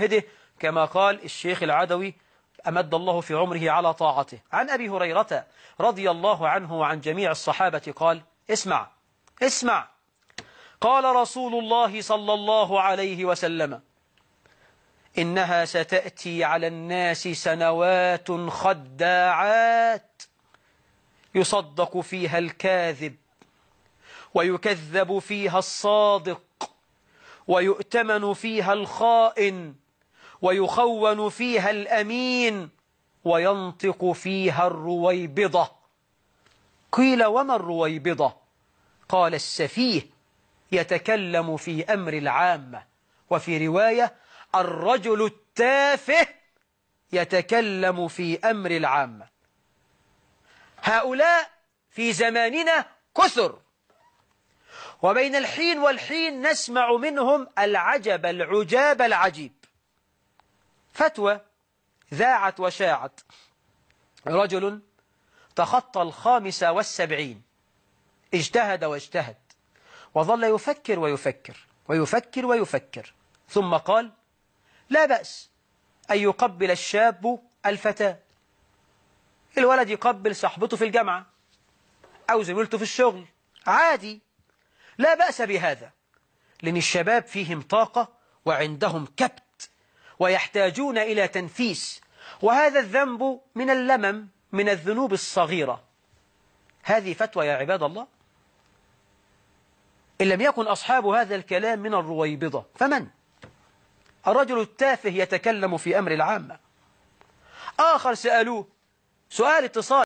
مجتهده كما قال الشيخ العدوي أمد الله في عمره على طاعته عن أبي هريرة رضي الله عنه وعن جميع الصحابة قال اسمع اسمع قال رسول الله صلى الله عليه وسلم إنها ستأتي على الناس سنوات خداعات يصدق فيها الكاذب ويكذب فيها الصادق ويؤتمن فيها الخائن ويخون فيها الأمين وينطق فيها الرويبضة قيل وما الرويبضة قال السفيه يتكلم في أمر العامة وفي رواية الرجل التافه يتكلم في أمر العامة هؤلاء في زماننا كثر وبين الحين والحين نسمع منهم العجب العجاب العجيب فتوى ذاعت وشاعت رجل تخطى الخامسة والسبعين اجتهد واجتهد وظل يفكر ويفكر ويفكر ويفكر ثم قال لا بأس أن يقبل الشاب الفتاة الولد يقبل صاحبته في الجامعة أو زميلته في الشغل عادي لا بأس بهذا لأن الشباب فيهم طاقة وعندهم كبت ويحتاجون إلى تنفيس وهذا الذنب من اللمم من الذنوب الصغيرة هذه فتوى يا عباد الله إن لم يكن أصحاب هذا الكلام من الرويبضة فمن؟ الرجل التافه يتكلم في أمر العامة آخر سألوه سؤال اتصال